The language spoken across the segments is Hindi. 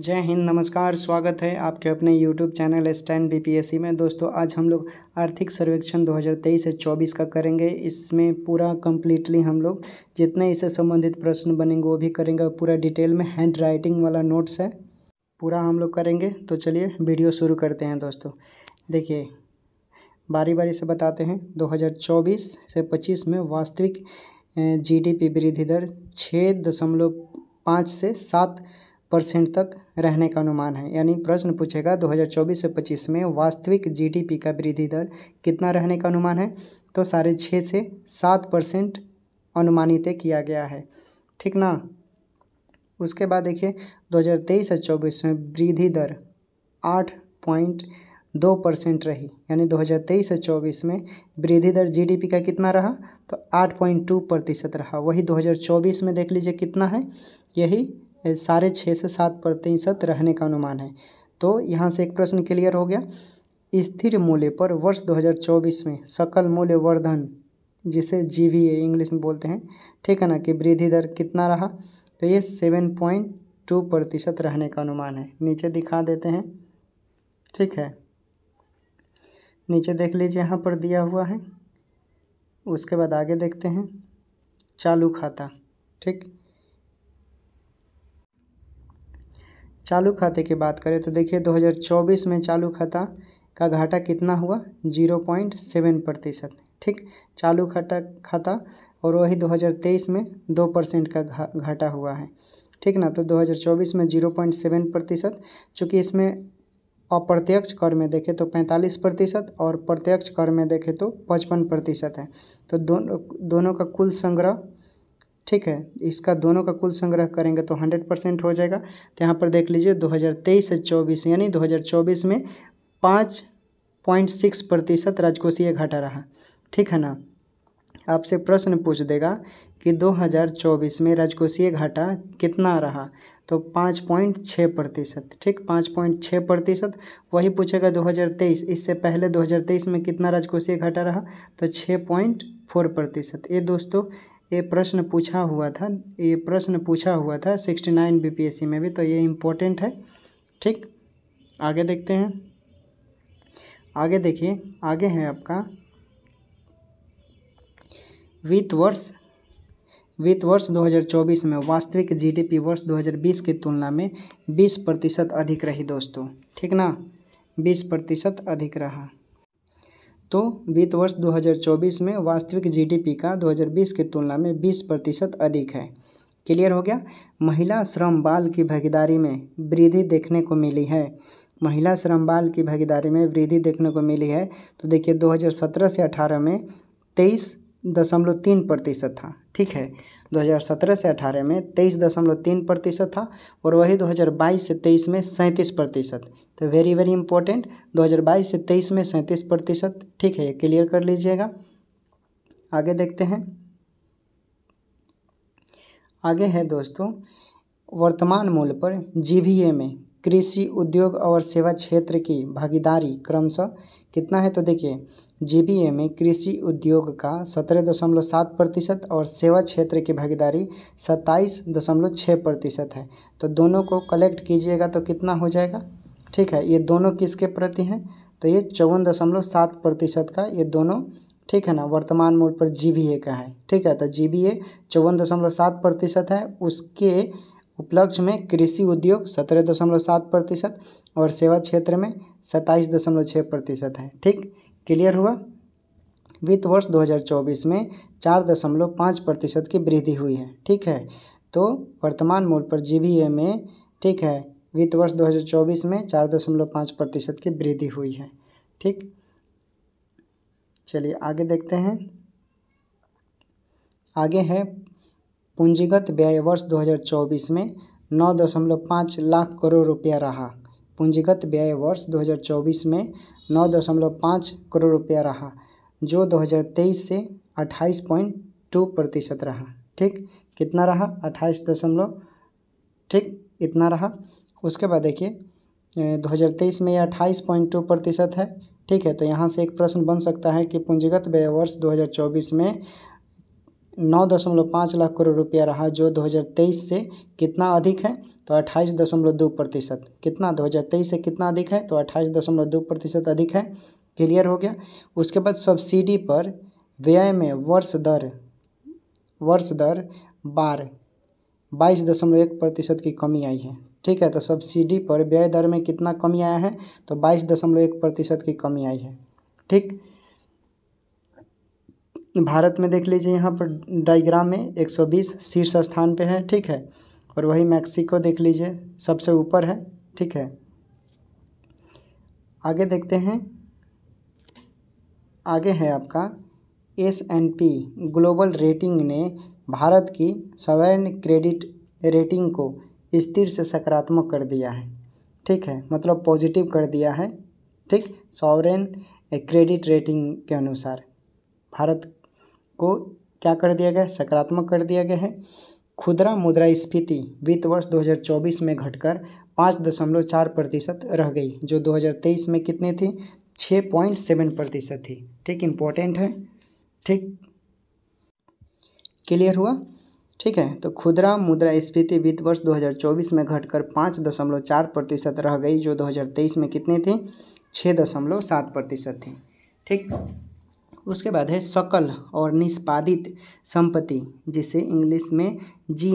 जय हिंद नमस्कार स्वागत है आपके अपने यूट्यूब चैनल स्टैंड बीपीएससी में दोस्तों आज हम लोग आर्थिक सर्वेक्षण 2023 से 24 का करेंगे इसमें पूरा कम्प्लीटली हम लोग जितने इससे संबंधित प्रश्न बनेंगे वो भी करेंगे पूरा डिटेल में हैंड राइटिंग वाला नोट्स है पूरा हम लोग करेंगे तो चलिए वीडियो शुरू करते हैं दोस्तों देखिए बारी बारी से बताते हैं दो से पच्चीस में वास्तविक जी वृद्धि दर छः दशमलव पाँच से सात परसेंट तक रहने का अनुमान है यानी प्रश्न पूछेगा 2024 से 25 में वास्तविक जीडीपी का वृद्धि दर कितना रहने का अनुमान है तो साढ़े छः से सात परसेंट अनुमानित किया गया है ठीक ना उसके बाद देखिए 2023 से 24 में वृद्धि दर आठ पॉइंट दो परसेंट रही यानी 2023 से 24 में वृद्धि दर जीडीपी का कितना रहा तो टू प्रतिशत रहा वही 2024 में देख लीजिए कितना है यही साढ़े छः से सात प्रतिशत रहने का अनुमान है तो यहाँ से एक प्रश्न क्लियर हो गया स्थिर मूल्य पर वर्ष 2024 में सकल मूल्य वर्धन जिसे जी वी इंग्लिश में बोलते हैं ठीक है ना कि वृद्धि दर कितना रहा तो ये सेवन पॉइंट टू प्रतिशत रहने का अनुमान है नीचे दिखा देते हैं ठीक है नीचे देख लीजिए यहाँ पर दिया हुआ है उसके बाद आगे देखते हैं चालू खाता ठीक चालू खाते की बात करें तो देखिए 2024 में चालू खाता का घाटा कितना हुआ 0.7 प्रतिशत ठीक चालू खाता खाता और वही 2023 में दो परसेंट का घा घाटा हुआ है ठीक ना तो 2024 में 0.7 प्रतिशत चूँकि इसमें अप्रत्यक्ष कर में देखें तो 45 प्रतिशत और प्रत्यक्ष कर में देखें तो 55 प्रतिशत है तो दोनों दोनों का कुल संग्रह ठीक है इसका दोनों का कुल संग्रह करेंगे तो हंड्रेड परसेंट हो जाएगा तो यहाँ पर देख लीजिए दो हज़ार तेईस से चौबीस यानी दो हज़ार चौबीस में पाँच पॉइंट सिक्स प्रतिशत राजकोषीय घाटा रहा ठीक है ना आपसे प्रश्न पूछ देगा कि 2024 में राजकोषीय घाटा कितना रहा तो पाँच पॉइंट छः प्रतिशत ठीक पाँच पॉइंट छः प्रतिशत वही पूछेगा 2023 इससे पहले 2023 में कितना राजकोषीय घाटा रहा तो छः पॉइंट फोर प्रतिशत ये दोस्तों ये प्रश्न पूछा हुआ था ये प्रश्न पूछा हुआ था सिक्सटी नाइन सी में भी तो ये इम्पोर्टेंट है ठीक आगे देखते हैं आगे देखिए आगे है आपका वित्त वर्ष वित्त वर्ष 2024 में वास्तविक जीडीपी वर्ष 2020 की तुलना में 20 प्रतिशत अधिक रही दोस्तों ठीक ना 20 प्रतिशत अधिक रहा तो वित्त वर्ष 2024 में वास्तविक जीडीपी का 2020 की तुलना में 20 प्रतिशत अधिक है क्लियर हो गया महिला श्रम बाल की भागीदारी में वृद्धि देखने को मिली है महिला श्रम बाल की भागीदारी में वृद्धि देखने को मिली है तो देखिए 2017 से 18 में तेईस दशमलव तीन प्रतिशत था ठीक है 2017 से 18 में तेईस दशमलव तीन प्रतिशत था और वही 2022 से तेईस में सैंतीस प्रतिशत तो वेरी वेरी इंपॉर्टेंट 2022 से तेईस में सैंतीस प्रतिशत ठीक है ये क्लियर कर लीजिएगा आगे देखते हैं आगे है दोस्तों वर्तमान मूल्य पर जी में कृषि उद्योग और सेवा क्षेत्र की भागीदारी क्रमशः कितना है तो देखिए जी बी ए में कृषि उद्योग का सत्रह दशमलव सात प्रतिशत और सेवा क्षेत्र की भागीदारी सत्ताईस दशमलव छः प्रतिशत है तो दोनों को कलेक्ट कीजिएगा तो कितना हो जाएगा ठीक है ये दोनों किसके प्रति हैं तो ये चौवन दशमलव सात प्रतिशत का ये दोनों ठीक है ना वर्तमान मूल्य पर जी बी ए का है ठीक है तो जी बी ए चौवन दशमलव सात प्रतिशत है उसके उपलक्ष्य में कृषि उद्योग सत्रह दशमलव सात प्रतिशत और सेवा क्षेत्र में सत्ताईस दशमलव छः प्रतिशत है ठीक क्लियर हुआ वित्त वर्ष 2024 में चार दशमलव पाँच प्रतिशत की वृद्धि हुई है ठीक है तो वर्तमान मूल पर जी में ठीक है वित्त वर्ष 2024 में चार दशमलव पाँच प्रतिशत की वृद्धि हुई है ठीक चलिए आगे देखते हैं आगे है पूंजीगत व्यय वर्ष 2024 में नौ दशमलव पाँच लाख करोड़ रुपया रहा पूंजीगत व्यय वर्ष 2024 में नौ दशमलव पाँच करोड़ रुपया रहा जो 2023 से 28.2 प्रतिशत रहा ठीक कितना रहा अट्ठाईस दशमलव ठीक इतना रहा उसके बाद देखिए 2023 में यह टू प्रतिशत है ठीक है तो यहाँ से एक प्रश्न बन सकता है कि पूंजीगत व्यय वर्ष 2024 में नौ दशमलव पाँच लाख करोड़ रुपया रहा जो 2023 से कितना अधिक है तो अट्ठाईस दशमलव दो प्रतिशत कितना 2023 से कितना अधिक है तो अट्ठाईस दशमलव दो प्रतिशत अधिक है क्लियर हो गया उसके बाद सब्सिडी पर व्यय में वर्ष दर वर्ष दर बार बाईस दशमलव एक प्रतिशत की कमी आई है ठीक है तो सब्सिडी पर व्यय दर में कितना कमी आया है तो बाईस दशमलव एक प्रतिशत की कमी आई है ठीक भारत में देख लीजिए यहाँ पर डाइग्राम में 120 शीर्ष स्थान पे है ठीक है और वही मैक्सिको देख लीजिए सबसे ऊपर है ठीक है आगे देखते हैं आगे है आपका S and P global rating ने भारत की सवर्ण क्रेडिट रेटिंग को स्थिर से सकारात्मक कर दिया है ठीक है मतलब पॉजिटिव कर दिया है ठीक सॉवरेन क्रेडिट रेटिंग के अनुसार भारत को क्या कर दिया गया है सकारात्मक कर दिया गया है खुदरा मुद्रा स्फीति वित्त वर्ष 2024 में घटकर पाँच दशमलव चार प्रतिशत रह गई जो 2023 में कितनी थी छः पॉइंट सेवन प्रतिशत थी ठीक इम्पोर्टेंट है ठीक क्लियर हुआ ठीक है तो खुदरा मुद्रा स्फीति वित्त वर्ष 2024 में घटकर पाँच दशमलव चार प्रतिशत रह गई जो 2023 में कितनी थी छः दशमलव सात प्रतिशत थी ठीक उसके बाद है सकल और निष्पादित संपत्ति जिसे इंग्लिश में जी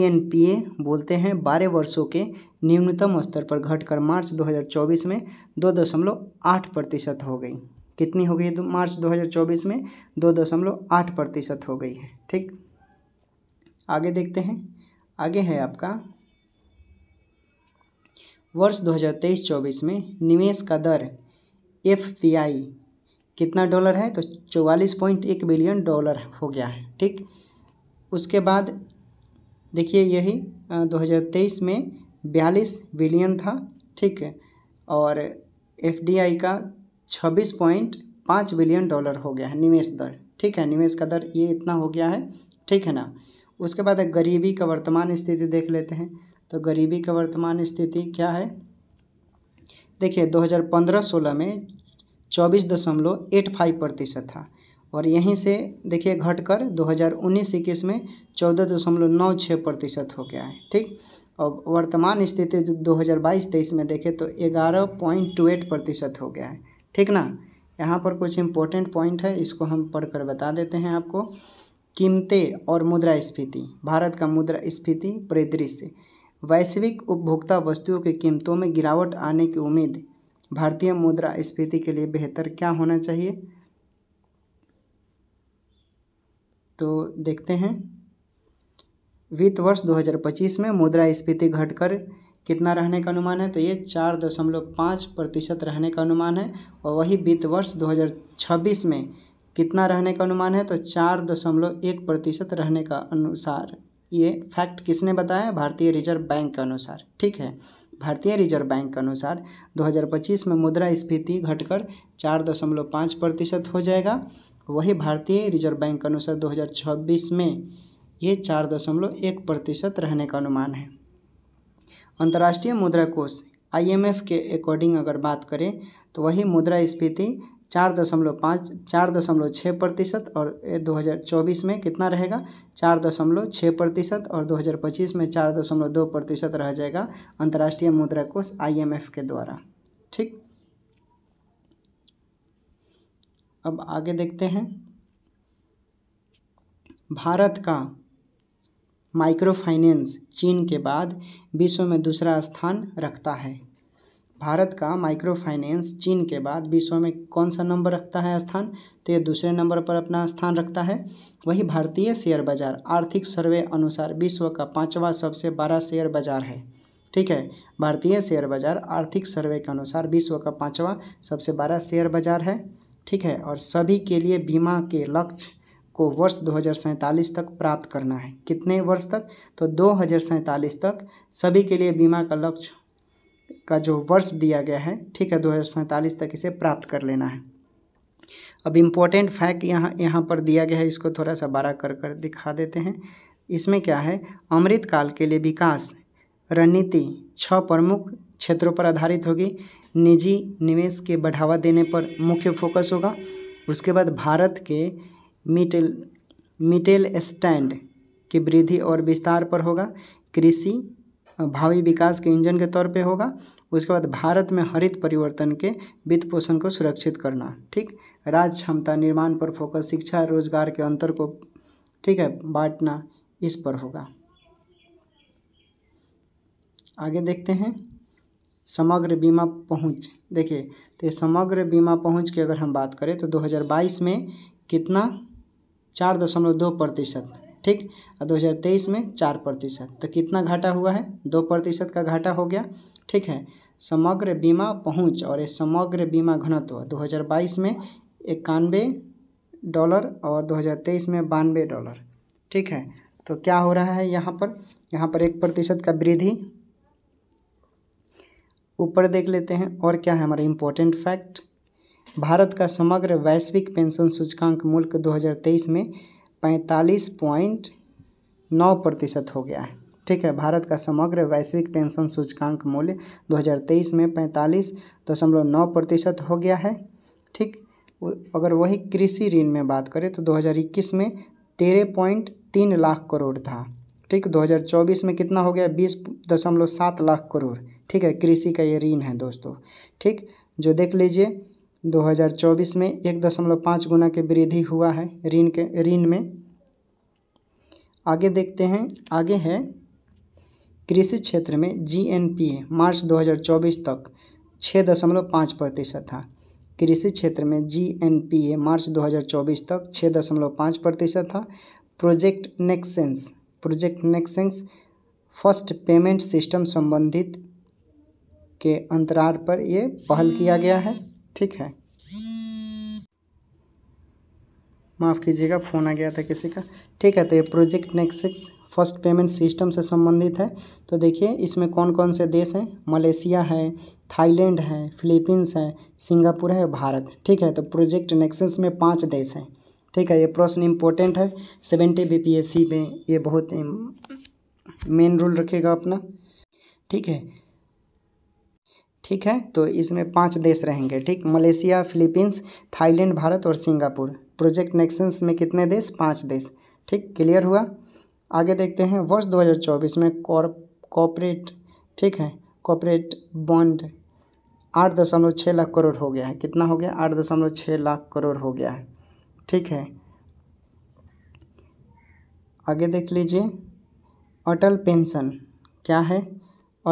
बोलते हैं बारह वर्षों के न्यूनतम स्तर पर घटकर मार्च 2024 में दो दशमलव आठ प्रतिशत हो गई कितनी हो गई है मार्च 2024 में दो दशमलव आठ प्रतिशत हो गई है ठीक आगे देखते हैं आगे है आपका वर्ष 2023-24 में निवेश का दर एफ पी आई कितना डॉलर है तो चौवालीस पॉइंट एक बिलियन डॉलर हो गया है ठीक उसके बाद देखिए यही 2023 में बयालीस बिलियन था ठीक है और एफ का छब्बीस पॉइंट पाँच बिलियन डॉलर हो गया है निवेश दर ठीक है निवेश का दर ये इतना हो गया है ठीक है ना उसके बाद गरीबी का वर्तमान स्थिति देख लेते हैं तो गरीबी का वर्तमान स्थिति क्या है देखिए 2015-16 में चौबीस दशमलव एट फाइव प्रतिशत था और यहीं से देखिए घटकर 2019-21 में चौदह दशमलव नौ छः प्रतिशत हो गया है ठीक और वर्तमान स्थिति दो हज़ार बाईस तेईस में देखें तो ग्यारह पॉइंट टू एट प्रतिशत हो गया है ठीक ना यहाँ पर कुछ इम्पोर्टेंट पॉइंट है इसको हम पढ़कर बता देते हैं आपको कीमतें और मुद्रास्फीति भारत का मुद्रा स्फीति परिदृश्य वैश्विक उपभोक्ता वस्तुओं की कीमतों में गिरावट आने की उम्मीद भारतीय मुद्रा स्फीति के लिए बेहतर क्या होना चाहिए तो देखते हैं वित्त वर्ष 2025 में मुद्रा स्फीति घटकर कितना रहने का अनुमान है तो ये चार दशमलव पाँच प्रतिशत रहने का अनुमान है और वही वित्त वर्ष 2026 में कितना रहने का अनुमान है तो चार दशमलव एक प्रतिशत रहने का अनुसार ये फैक्ट किसने बताया भारतीय रिजर्व बैंक के अनुसार ठीक है भारतीय रिजर्व बैंक के अनुसार 2025 में मुद्रा स्फीति घटकर चार दशमलव पाँच प्रतिशत हो जाएगा वही भारतीय रिजर्व बैंक के अनुसार 2026 में ये चार दशमलव एक प्रतिशत रहने का अनुमान है अंतर्राष्ट्रीय मुद्रा कोष आईएमएफ के अकॉर्डिंग अगर बात करें तो वही मुद्रा स्फीति चार दशमलव पाँच चार दशमलव छः प्रतिशत और दो हज़ार चौबीस में कितना रहेगा चार दशमलव छः प्रतिशत और दो हज़ार पच्चीस में चार दशमलव दो प्रतिशत रह जाएगा अंतर्राष्ट्रीय मुद्रा कोष आईएमएफ के द्वारा ठीक अब आगे देखते हैं भारत का माइक्रो फाइनेंस चीन के बाद विश्व में दूसरा स्थान रखता है भारत का माइक्रो फाइनेंस चीन के बाद विश्व में कौन सा नंबर रखता है स्थान तो ये दूसरे नंबर पर अपना स्थान रखता है वही भारतीय शेयर बाजार आर्थिक सर्वे अनुसार विश्व का पाँचवा सबसे बड़ा शेयर बाजार है ठीक है भारतीय शेयर बाजार आर्थिक सर्वे के अनुसार विश्व का पाँचवा सबसे बड़ा शेयर बाजार है ठीक है और सभी के लिए बीमा के लक्ष्य को वर्ष दो तक प्राप्त करना है कितने वर्ष तक तो दो तक सभी के लिए बीमा का लक्ष्य का जो वर्ष दिया गया है ठीक है दो तक इसे प्राप्त कर लेना है अब इम्पोर्टेंट फैक्ट यहाँ यहाँ पर दिया गया है इसको थोड़ा सा बारा कर कर दिखा देते हैं इसमें क्या है अमृत काल के लिए विकास रणनीति छह प्रमुख क्षेत्रों पर आधारित होगी निजी निवेश के बढ़ावा देने पर मुख्य फोकस होगा उसके बाद भारत के मिटेल मिटेल स्टैंड की वृद्धि और विस्तार पर होगा कृषि भावी विकास के इंजन के तौर पे होगा उसके बाद भारत में हरित परिवर्तन के वित्त पोषण को सुरक्षित करना ठीक राज्य क्षमता निर्माण पर फोकस शिक्षा रोजगार के अंतर को ठीक है बांटना इस पर होगा आगे देखते हैं समग्र बीमा पहुंच देखिए तो समग्र बीमा पहुंच की अगर हम बात करें तो 2022 में कितना चार दशमलव दो प्रतिशत ठीक और तेईस में चार प्रतिशत तो कितना घाटा हुआ है दो प्रतिशत का घाटा हो गया ठीक है समग्र बीमा पहुंच और ये समग्र बीमा घनत्व 2022 में इक्यानवे डॉलर और 2023 में बानवे डॉलर ठीक है तो क्या हो रहा है यहाँ पर यहाँ पर एक प्रतिशत का वृद्धि ऊपर देख लेते हैं और क्या है हमारा इम्पोर्टेंट फैक्ट भारत का समग्र वैश्विक पेंशन सूचकांक मूल्य 2023 में पैंतालीस पॉइंट नौ प्रतिशत हो गया है ठीक है भारत का समग्र वैश्विक पेंशन सूचकांक मूल्य 2023 में पैंतालीस दशमलव नौ प्रतिशत हो गया है ठीक अगर वही कृषि ऋण में बात करें तो 2021 में तेरह पॉइंट तीन लाख करोड़ था ठीक 2024 में कितना हो गया बीस दशमलव सात लाख करोड़ ठीक है कृषि का ये ऋण है दोस्तों ठीक जो देख लीजिए 2024 में एक दशमलव पाँच गुना की वृद्धि हुआ है ऋण के ऋण में आगे देखते हैं आगे है कृषि क्षेत्र में जी एन पी ए मार्च 2024 तक छः दशमलव पाँच प्रतिशत था कृषि क्षेत्र में जी एन पी ए मार्च 2024 तक छः दशमलव पाँच प्रतिशत था project Nexus project Nexus first payment system संबंधित के अंतराल पर ये पहल किया गया है ठीक है माफ़ कीजिएगा फ़ोन आ गया था किसी का ठीक है तो ये project Nexus first payment system से संबंधित है तो देखिए इसमें कौन कौन से देश हैं मलेशिया है थाईलैंड है फिलीपींस है सिंगापुर है भारत ठीक है तो प्रोजेक्ट नेक्सिक्स में पाँच देश हैं ठीक है ये प्रश्न इम्पोर्टेंट है seventy B P S C में ये बहुत मेन रोल रखेगा अपना ठीक है ठीक है तो इसमें पांच देश रहेंगे ठीक मलेशिया फिलीपींस थाईलैंड भारत और सिंगापुर प्रोजेक्ट नेक्शंस में कितने देश पांच देश ठीक क्लियर हुआ आगे देखते हैं वर्ष 2024 में कॉपरेट ठीक है कॉपरेट बॉन्ड आठ दशमलव छः लाख करोड़ हो गया है कितना हो गया आठ दशमलव छः लाख करोड़ हो गया है ठीक है आगे देख लीजिए अटल पेंशन क्या है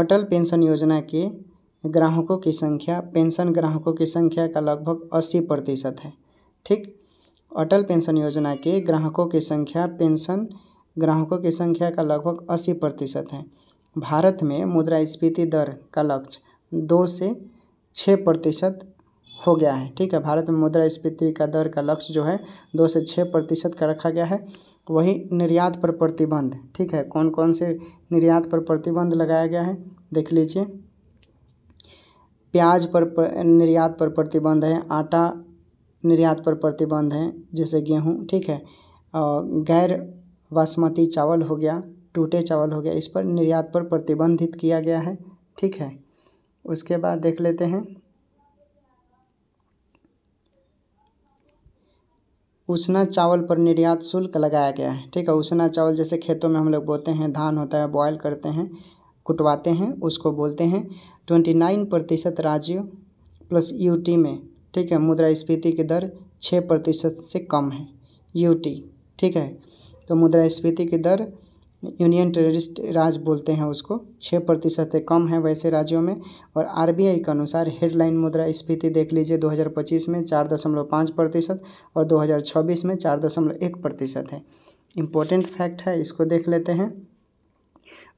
अटल पेंशन योजना के ग्राहकों की संख्या पेंशन ग्राहकों की संख्या का लगभग अस्सी प्रतिशत है ठीक अटल पेंशन योजना के ग्राहकों की संख्या पेंशन ग्राहकों की संख्या का लगभग अस्सी प्रतिशत है भारत में मुद्रास्फीति दर का लक्ष्य दो से छः प्रतिशत हो गया है ठीक है भारत में मुद्रास्फीति का दर का लक्ष्य जो है दो से छः प्रतिशत का रखा गया है वही निर्यात पर प्रतिबंध ठीक है कौन कौन से निर्यात पर प्रतिबंध लगाया गया है देख लीजिए प्याज पर निर्यात पर प्रतिबंध है आटा निर्यात पर प्रतिबंध है जैसे गेहूँ ठीक है गैर बासमती चावल हो गया टूटे चावल हो गया इस पर निर्यात पर प्रतिबंधित किया गया है ठीक है उसके बाद देख लेते हैं उसना चावल पर निर्यात शुल्क लगाया गया है ठीक है उसना चावल जैसे खेतों में हम लोग बोते हैं धान होता है बॉयल करते हैं कुटवाते हैं उसको बोलते हैं ट्वेंटी नाइन प्रतिशत राज्य प्लस यूटी में ठीक है मुद्रा स्फीति की दर छः प्रतिशत से कम है यूटी ठीक है तो मुद्रा स्फीति की दर यूनियन टेररिस्ट राज बोलते हैं उसको छः प्रतिशत से कम है वैसे राज्यों में और आरबीआई के अनुसार हेडलाइन मुद्रा स्फीति देख लीजिए 2025 में चार दशमलव पाँच प्रतिशत और 2026 में चार दशमलव एक प्रतिशत है इम्पोर्टेंट फैक्ट है इसको देख लेते हैं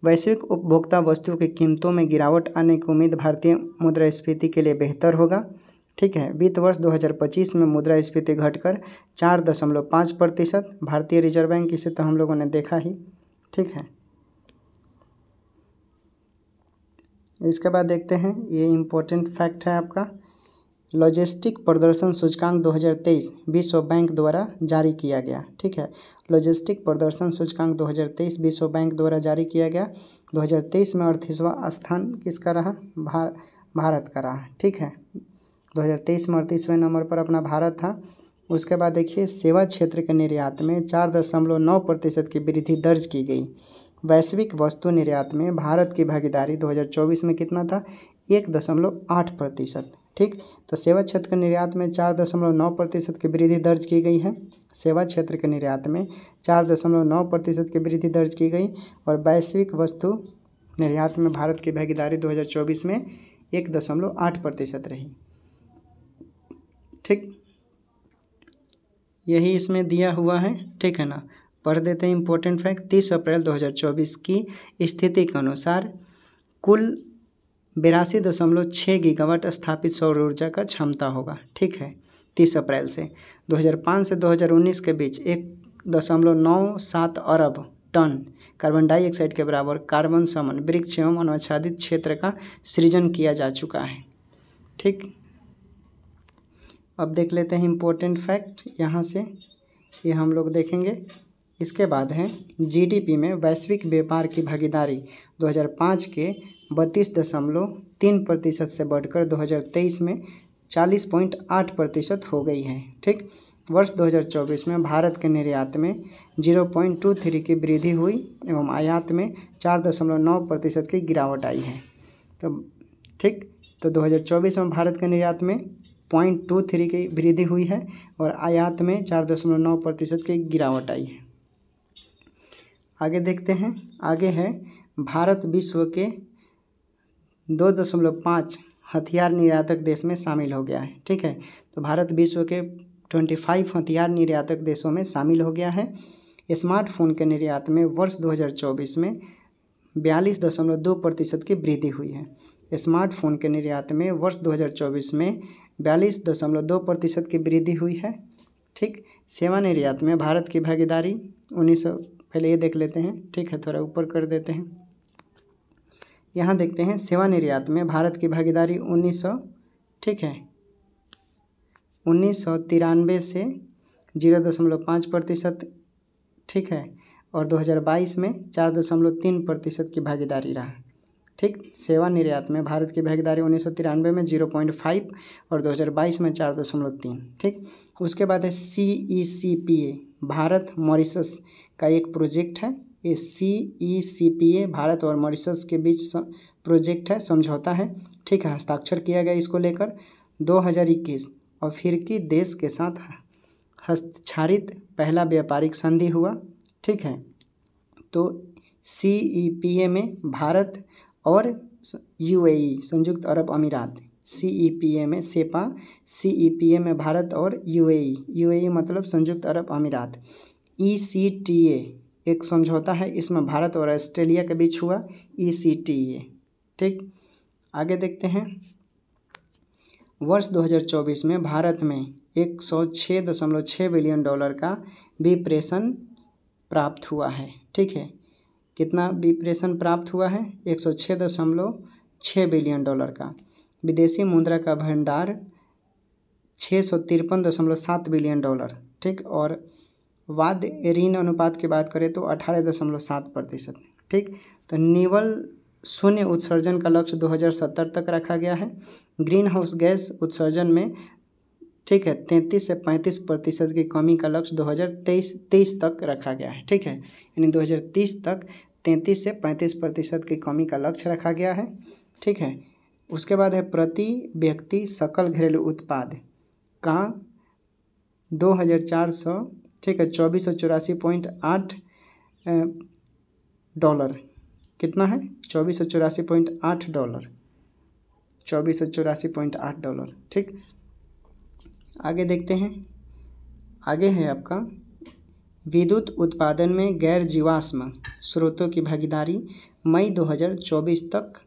वैश्विक उपभोक्ता वस्तुओं की कीमतों में गिरावट आने की उम्मीद भारतीय मुद्रास्फीति के लिए बेहतर होगा ठीक है वित्त वर्ष 2025 में मुद्रास्फीति घटकर चार दशमलव पाँच प्रतिशत भारतीय रिजर्व बैंक इसे तो हम लोगों ने देखा ही ठीक है इसके बाद देखते हैं ये इम्पोर्टेंट फैक्ट है आपका लॉजिस्टिक प्रदर्शन सूचकांक 2023 विश्व बैंक द्वारा जारी किया गया ठीक है लॉजिस्टिक प्रदर्शन सूचकांक 2023 विश्व बैंक द्वारा जारी किया गया 2023 में अड़तीसवां स्थान किसका रहा भार, भारत का रहा ठीक है 2023 में अड़तीसवें नंबर पर अपना भारत था उसके बाद देखिए सेवा क्षेत्र के निर्यात में चार दशमलव नौ प्रतिशत की वृद्धि दर्ज की गई वैश्विक वस्तु निर्यात में भारत की भागीदारी दो में कितना था एक दशमलव आठ प्रतिशत ठीक तो सेवा क्षेत्र के निर्यात में चार दशमलव नौ प्रतिशत की वृद्धि दर्ज की गई है सेवा क्षेत्र के निर्यात में चार दशमलव नौ प्रतिशत की वृद्धि दर्ज की गई और वैश्विक वस्तु निर्यात में भारत की भागीदारी 2024 में एक दशमलव आठ प्रतिशत रही ठीक यही इसमें दिया हुआ है ठीक है ना पढ़ देते हैं इम्पोर्टेंट फैक्ट तीस अप्रैल चौबीस की स्थिति के अनुसार कुल बिरासी दशमलव छः गीगावाट स्थापित सौर ऊर्जा का क्षमता होगा ठीक है तीस अप्रैल से 2005 से 2019 के बीच एक दशमलव नौ सात अरब टन कार्बन डाइऑक्साइड के बराबर कार्बन समन वृक्ष एवं अनुच्छादित क्षेत्र का सृजन किया जा चुका है ठीक अब देख लेते हैं इम्पोर्टेंट फैक्ट यहाँ से ये यह हम लोग देखेंगे इसके बाद है जीडीपी में वैश्विक व्यापार की भागीदारी 2005 के बत्तीस दशमलव तीन प्रतिशत से बढ़कर 2023 में 40.8 प्रतिशत हो गई है ठीक वर्ष 2024 में भारत के निर्यात में 0.23 की वृद्धि हुई एवं आयात में 4.9 प्रतिशत की गिरावट आई है तो ठीक तो 2024 में भारत के निर्यात में पॉइंट टू थ्री की वृद्धि हुई है और आयात में चार दशमलव नौ प्रतिशत की गिरावट आई है आगे देखते हैं आगे है भारत विश्व के दो दशमलव पाँच हथियार निर्यातक देश में शामिल हो गया है ठीक है तो भारत विश्व के ट्वेंटी फाइव हथियार निर्यातक देशों में शामिल हो गया है स्मार्टफोन के निर्यात में वर्ष 2024 में बयालीस दशमलव दो प्रतिशत की वृद्धि हुई है स्मार्टफोन के निर्यात में वर्ष 2024 में बयालीस दशमलव दो प्रतिशत की वृद्धि हुई है ठीक सेवा निर्यात में भारत की भागीदारी उन्नीस पहले ये देख लेते हैं ठीक है थोड़ा ऊपर कर देते हैं यहाँ देखते हैं सेवा निर्यात में भारत की भागीदारी 1900 ठीक है उन्नीस से जीरो दशमलव पाँच प्रतिशत ठीक है और 2022 में चार दशमलव तीन प्रतिशत की भागीदारी रहा ठीक सेवा निर्यात में भारत की भागीदारी उन्नीस में जीरो पॉइंट फाइव और 2022 में चार दशमलव तीन ठीक उसके बाद है C E C P A Bharat Mauritius का एक प्रोजेक्ट है C E C P A Bharat और मॉरिशस के बीच प्रोजेक्ट है समझौता है ठीक है हस्ताक्षर किया गया इसको लेकर 2021 अफ्रीकी देश के साथ हस्ताक्षरित पहला व्यापारिक संधि हुआ ठीक है तो सी ई पी ए में भारत और यूएई संयुक्त अरब अमीरात सी ई पी ए में सेपा सी ई पी ए में भारत और यूएई यूएई मतलब संयुक्त अरब अमीरात ई सी टी ए एक समझौता है इसमें भारत और ऑस्ट्रेलिया के बीच हुआ ई e ठीक आगे देखते हैं वर्ष 2024 में भारत में एक सौ छः दशमलव छः बिलियन डॉलर का विप्रेशन प्राप्त हुआ है ठीक है कितना विप्रेशन प्राप्त हुआ है एक सौ छः दशमलव छः बिलियन डॉलर का विदेशी मुद्रा का भंडार छः सौ तिरपन दशमलव सात बिलियन डॉलर ठीक और वाद्य ऋण अनुपात की बात करें तो अठारह दशमलव सात प्रतिशत ठीक तो निवल शून्य उत्सर्जन का लक्ष्य 2070 तक रखा गया है ग्रीन हाउस गैस उत्सर्जन में ठीक है तैंतीस से पैंतीस प्रतिशत की कमी का लक्ष्य 2023 तेईस तक रखा गया है ठीक है यानी 2030 तक तैंतीस से पैंतीस प्रतिशत की कमी का लक्ष्य रखा गया है ठीक है उसके बाद है प्रति व्यक्ति सकल घरेलू उत्पाद का दो हज़ार चार सौ ठीक है चौबीस सौ चौरासी पॉइंट आठ डॉलर कितना है चौबीस सौ चौरासी पॉइंट आठ डॉलर चौबीस सौ चौरासी पॉइंट आठ डॉलर ठीक आगे देखते हैं आगे है आपका विद्युत उत्पादन में गैर जीवाश्म स्रोतों की भागीदारी मई 2024 तक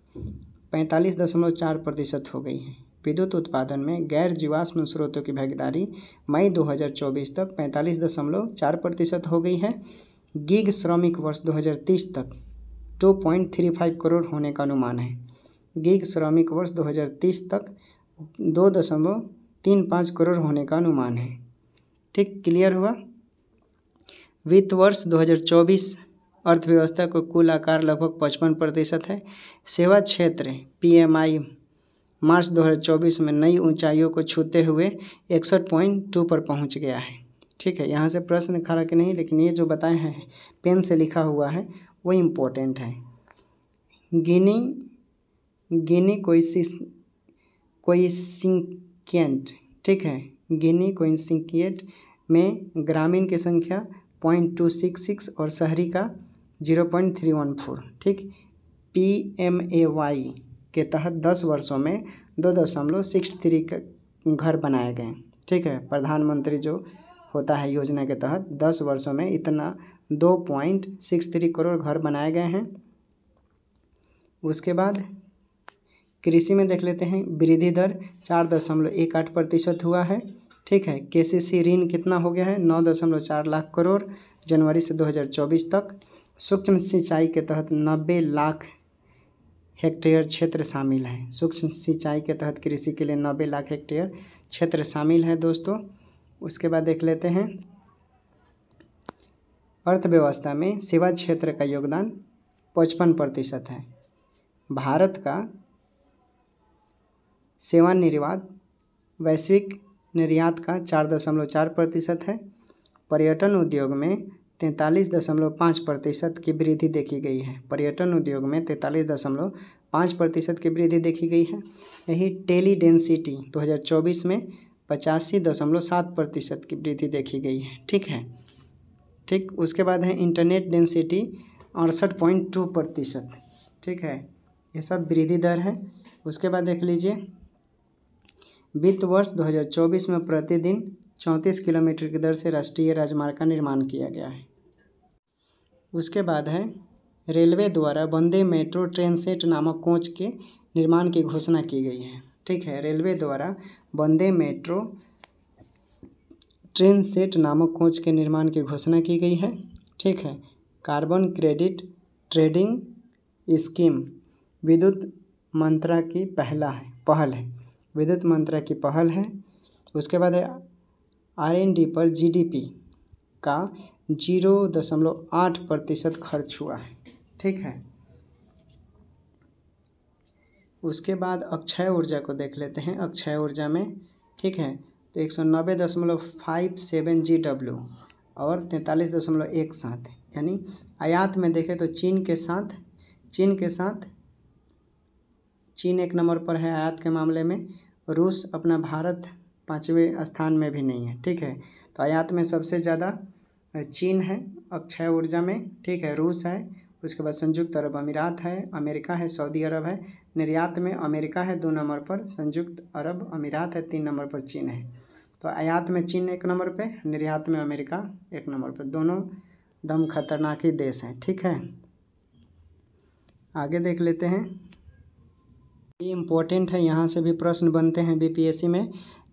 45.4 प्रतिशत हो गई है विद्युत उत्पादन में गैर जीवाश्म स्रोतों की भागीदारी मई 2024 तक पैंतालीस दशमलव चार प्रतिशत हो गई है गिग श्रमिक वर्ष 2030 तक 2.35 करोड़ होने का अनुमान है गिग श्रमिक वर्ष 2030 तक दो दशमलव तीन पाँच करोड़ होने का अनुमान है ठीक क्लियर हुआ वित्त वर्ष 2024 अर्थव्यवस्था का कुल आकार लगभग पचपन प्रतिशत है सेवा क्षेत्र पीएमआई मार्च 2024 में नई ऊंचाइयों को छूते हुए इकसठ पॉइंट टू पर पहुंच गया है ठीक है यहाँ से प्रश्न खड़ा कि नहीं लेकिन ये जो बताए हैं पेन से लिखा हुआ है वो इम्पोर्टेंट है गिनी गिनी कोई कोई सिंकेंट ठीक है गिनी कोइंसिंकिएट में ग्रामीण की संख्या पॉइंट टू सिक्स सिक्स और शहरी का zero point three one four ठीक पी एम ए वाई के तहत दस वर्षों में दो दशमलव सिक्स थ्री घर बनाए गए ठीक है प्रधानमंत्री जो होता है योजना के तहत दस वर्षों में इतना दो पॉइंट सिक्स थ्री करोड़ घर बनाए गए हैं उसके बाद कृषि में देख लेते हैं वृद्धि दर चार दशमलव एक आठ प्रतिशत हुआ है ठीक है सी ऋण कितना हो गया है नौ दशमलव चार लाख करोड़ जनवरी से दो हज़ार चौबीस तक सूक्ष्म सिंचाई के तहत नब्बे लाख हेक्टेयर क्षेत्र शामिल हैं सूक्ष्म सिंचाई के तहत कृषि के लिए नब्बे लाख हेक्टेयर क्षेत्र शामिल है दोस्तों उसके बाद देख लेते हैं अर्थव्यवस्था में सेवा क्षेत्र का योगदान पचपन प्रतिशत है भारत का सेवा निर्यात वैश्विक निर्यात का चार दशमलव चार प्रतिशत है पर्यटन उद्योग में तैंतालीस दशमलव पाँच प्रतिशत की वृद्धि देखी गई है पर्यटन उद्योग में तैंतालीस दशमलव पाँच प्रतिशत की वृद्धि देखी गई है यही टेली डेंसिटी दो हज़ार चौबीस में पचासी दशमलव सात प्रतिशत की वृद्धि देखी गई है ठीक है ठीक उसके बाद है इंटरनेट डेंसिटी अड़सठ पॉइंट टू प्रतिशत ठीक है ये सब वृद्धि दर है उसके बाद देख लीजिए वित्त वर्ष 2024 में प्रतिदिन चौंतीस किलोमीटर की दर से राष्ट्रीय राजमार्ग का निर्माण किया गया है उसके बाद है रेलवे द्वारा वंदे मेट्रो ट्रेन सेट नामक कोच के निर्माण की घोषणा की गई है ठीक है रेलवे द्वारा वंदे मेट्रो ट्रेन सेट नामक कोच के निर्माण की घोषणा की गई है ठीक है कार्बन क्रेडिट ट्रेडिंग स्कीम विद्युत मंत्रा की पहला है पहल है विद्युत मंत्रा की पहल है उसके बाद है आर एन डी पर जीडीपी का जीरो दशमलव आठ प्रतिशत खर्च हुआ है ठीक है उसके बाद अक्षय ऊर्जा को देख लेते हैं अक्षय ऊर्जा में ठीक है तो एक सौ नब्बे दशमलव फाइव सेवन जी डब्ल्यू और तैंतालीस दशमलव एक सात यानी आयात में देखें तो चीन के साथ चीन के साथ चीन एक नंबर पर है आयात के मामले में रूस अपना भारत पाँचवें स्थान में भी नहीं है ठीक है तो आयात में सबसे ज़्यादा चीन है अक्षय ऊर्जा में ठीक है रूस है उसके बाद संयुक्त अरब अमीरात है अमेरिका है सऊदी अरब है निर्यात में अमेरिका है दो नंबर पर संयुक्त अरब अमीरात है तीन नंबर पर चीन है तो आयात में चीन एक नंबर पे निर्यात में अमेरिका एक नंबर पे दोनों दम खतरनाक ही देश हैं ठीक है आगे देख लेते हैं ये इम्पोर्टेंट है यहाँ से भी प्रश्न बनते हैं बीपीएससी में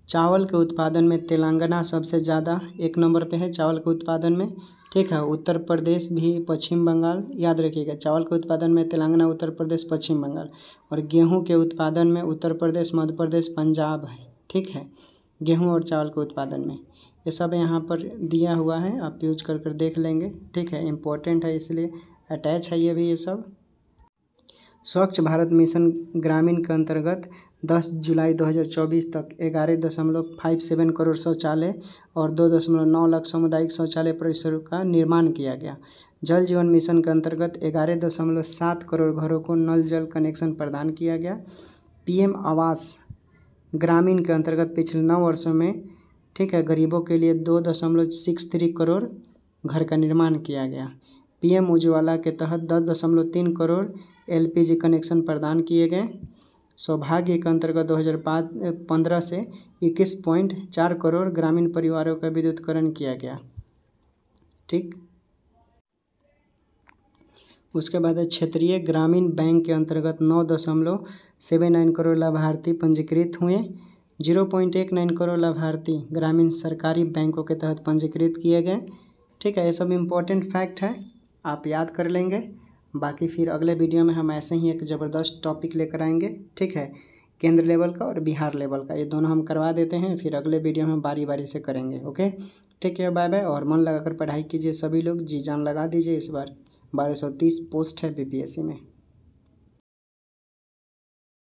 चावल के उत्पादन में तेलंगाना सबसे ज़्यादा एक नंबर पे है चावल के उत्पादन में ठीक है उत्तर प्रदेश भी पश्चिम बंगाल याद रखिएगा चावल के उत्पादन में तेलंगाना उत्तर प्रदेश पश्चिम बंगाल और गेहूं के उत्पादन में उत्तर प्रदेश मध्य प्रदेश पंजाब है ठीक है गेहूं और चावल के उत्पादन में ये सब यहाँ पर दिया हुआ है आप यूज कर कर देख लेंगे ठीक है इम्पोर्टेंट है इसलिए अटैच है ये भी ये सब स्वच्छ भारत मिशन ग्रामीण के अंतर्गत 10 जुलाई 2024 तक ग्यारह दशमलव फाइव सेवन करोड़ शौचालय और दो दशमलव नौ लाख सामुदायिक शौचालय परिसरों का निर्माण किया गया जल जीवन मिशन के अंतर्गत ग्यारह दशमलव सात करोड़ घरों को नल जल कनेक्शन प्रदान किया गया पीएम आवास ग्रामीण के अंतर्गत पिछले नौ वर्षों में ठीक है गरीबों के लिए दो दशमलव सिक्स थ्री करोड़ घर का निर्माण किया गया पीएम उज्ज्वला के तहत दस दशमलव तीन करोड़ एलपीजी कनेक्शन प्रदान किए गए सौभाग्य के अंतर्गत दो हज़ार पंद्रह से इक्कीस पॉइंट चार करोड़ ग्रामीण परिवारों का विद्युतकरण किया गया ठीक उसके बाद क्षेत्रीय ग्रामीण बैंक के अंतर्गत नौ दशमलव सेवन नाइन करोड़ लाभार्थी पंजीकृत हुए जीरो पॉइंट एक नाइन करोड़ लाभार्थी ग्रामीण सरकारी बैंकों के तहत पंजीकृत किए गए ठीक है ये सब इम्पोर्टेंट फैक्ट है आप याद कर लेंगे बाकी फिर अगले वीडियो में हम ऐसे ही एक ज़बरदस्त टॉपिक लेकर आएंगे ठीक है केंद्र लेवल का और बिहार लेवल का ये दोनों हम करवा देते हैं फिर अगले वीडियो में बारी बारी से करेंगे ओके ठीक है बाय बाय और मन लगाकर पढ़ाई कीजिए सभी लोग जी जान लगा दीजिए इस बार बारह सौ तीस पोस्ट है बीपीएससी e में